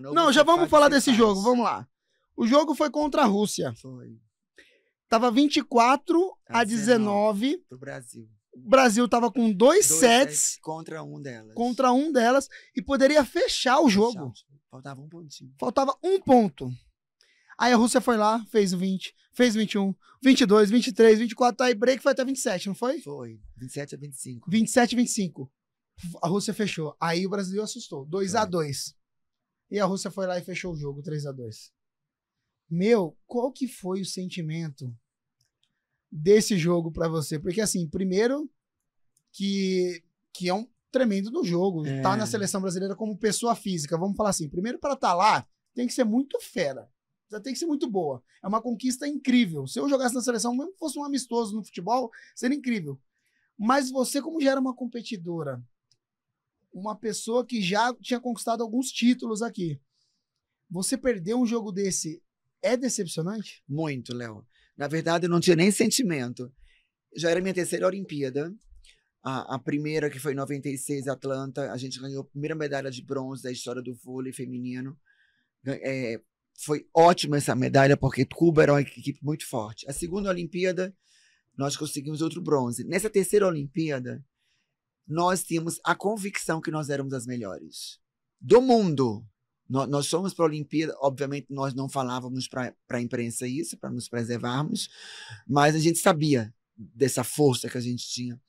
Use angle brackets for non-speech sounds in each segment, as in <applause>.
Não, já vamos falar desse jogo, vamos lá. O jogo foi contra a Rússia. Foi. Tava 24 a, 19. 19 pro Brasil. O Brasil tava com dois, dois sets, sets, contra um delas. Contra um delas e poderia fechar o jogo. Faltava um pontinho. Faltava um ponto. Aí a Rússia foi lá, fez o 20, fez o 21, 22, 23, 24, aí break foi até 27, não foi? Foi, 27 a 25. 27 a 25. A Rússia fechou. Aí o Brasil assustou, 2 a 2. E a Rússia foi lá e fechou o jogo 3 a 2 Meu, qual que foi o sentimento desse jogo para você? Porque, assim, primeiro, que, que é um tremendo no jogo. É. Tá na seleção brasileira como pessoa física. Vamos falar assim: primeiro, para estar tá lá, tem que ser muito fera. Já tem que ser muito boa. É uma conquista incrível. Se eu jogasse na seleção, mesmo que fosse um amistoso no futebol, seria incrível. Mas você, como já era uma competidora, uma pessoa que já tinha conquistado alguns títulos aqui. Você perder um jogo desse é decepcionante? Muito, Léo. Na verdade, eu não tinha nem sentimento. Já era minha terceira Olimpíada. A, a, primeira, que foi em 96, Atlanta, a gente ganhou a primeira medalha de bronze da história do vôlei feminino. É, foi ótima essa medalha, porque Cuba era uma equipe muito forte. A segunda Olimpíada, nós conseguimos outro bronze. Nessa terceira Olimpíada, nós tínhamos a convicção que nós éramos as melhores do mundo. Nós, nós somos para a Olimpíada, obviamente nós não falávamos para a imprensa isso, para nos preservarmos, mas a gente sabia dessa força que a gente tinha.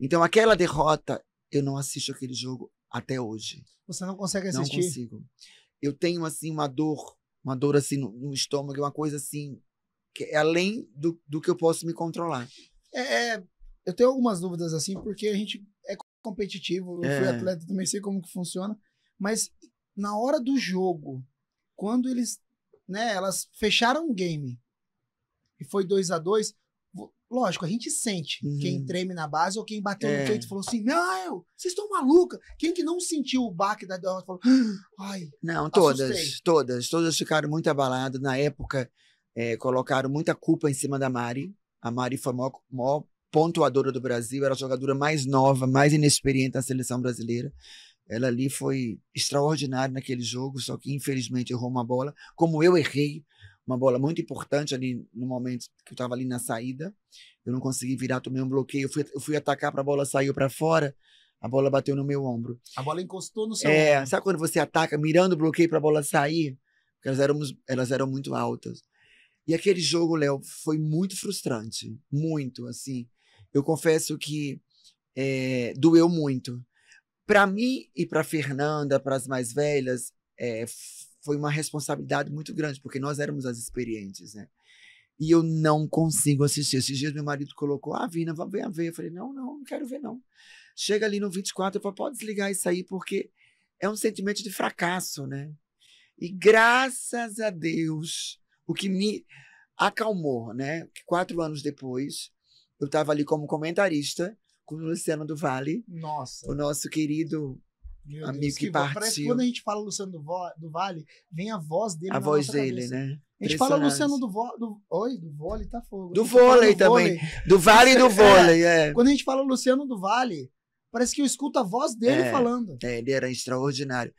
Então, aquela derrota, eu não assisto aquele jogo até hoje. Você não consegue assistir? Não consigo. Eu tenho, assim, uma dor, uma dor, assim, no, no estômago, uma coisa, assim, que é além do, do que eu posso me controlar. É, é eu tenho algumas dúvidas assim, porque a gente é competitivo, eu é. fui atleta também, sei como que funciona, mas na hora do jogo, quando eles, né, elas fecharam o game e foi 2 a 2 lógico, a gente sente uhum. quem treme na base ou quem bateu é. no peito e falou assim, não, vocês estão maluca. Quem que não sentiu o baque da derrota falou, ah, ai, Não, todas, assustei. todas, todas ficaram muito abaladas. Na época, é, colocaram muita culpa em cima da Mari. A Mari foi maior, maior pontuadora do Brasil, era a jogadora mais nova, mais inexperiente na seleção brasileira. Ela ali foi extraordinária naquele jogo, só que infelizmente errou uma bola, como eu errei, uma bola muito importante ali no momento que eu estava ali na saída. Eu não consegui virar, tomei um bloqueio. Eu fui, eu fui atacar para a bola, saiu para fora. A bola bateu no meu ombro. A bola encostou no seu é, ombro. Sabe quando você ataca mirando o bloqueio para a bola sair? Porque elas eram, elas eram muito altas. E aquele jogo, Léo, foi muito frustrante. Muito, assim eu confesso que é, doeu muito. Para mim e para Fernanda, para as mais velhas, é, foi uma responsabilidade muito grande, porque nós éramos as experientes, né? E eu não consigo assistir. Esses dias meu marido colocou, ah, Vina, vem ver. Eu falei, não, não, não quero ver, não. Chega ali no 24, eu falei, pode desligar isso aí, porque é um sentimento de fracasso, né? E graças a Deus, o que me acalmou, né? Quatro anos depois, eu estava ali como comentarista com o Luciano do Vale. Nossa. O nosso querido Meu amigo Deus, que, que partiu. Parece que quando a gente fala Luciano do, do Vale, vem a voz dele. A voz dele, cabeça. né? A gente fala Luciano do, vo, do Oi, do vôlei tá fogo. Do tá vôlei do também. Vôlei. Do vale e do <laughs> vôlei, é. é. Quando a gente fala Luciano do Vale, parece que eu escuto a voz dele é, falando. É, ele era extraordinário.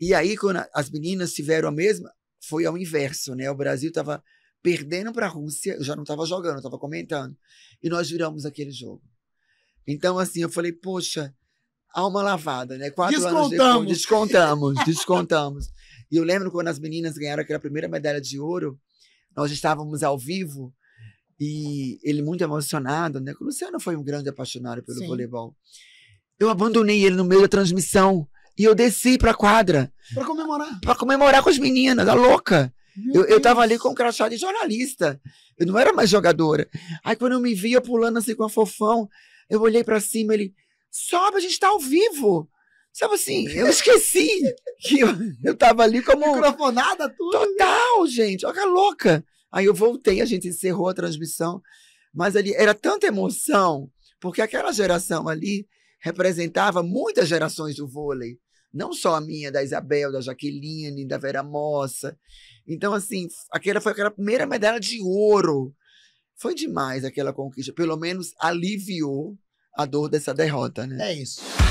E aí, quando as meninas tiveram a mesma, foi ao inverso, né? O Brasil estava perdendo para a Rússia, eu já não estava jogando, eu estava comentando. E nós viramos aquele jogo. Então, assim, eu falei, poxa, alma lavada, né? Quatro descontamos. anos depois, descontamos, <laughs> descontamos. e eu lembro quando as meninas ganharam aquela primeira medalha de ouro, nós estávamos ao vivo e ele muito emocionado, né? O Luciano foi um grande apaixonado pelo Sim. voleibol. Eu abandonei ele no meio da transmissão e eu desci para a quadra. Para comemorar. Para comemorar com as meninas, a louca eu, estava ali com um crachá de jornalista. Eu não era mais jogadora. Aí quando eu me via pulando assim com a fofão, eu olhei para cima ele. Sobe, a gente está ao vivo. Sabe assim, eu esqueci que eu, eu tava ali como. Microfonada, tudo. Né? Total, gente. Olha louca. Aí eu voltei, a gente encerrou a transmissão. Mas ali era tanta emoção, porque aquela geração ali representava muitas gerações do vôlei. Não só a minha, da Isabel, da Jaqueline, da Vera Mossa. Então, assim, aquela foi aquela primeira medalha de ouro. Foi demais aquela conquista. Pelo menos aliviou a dor dessa derrota, né? É isso.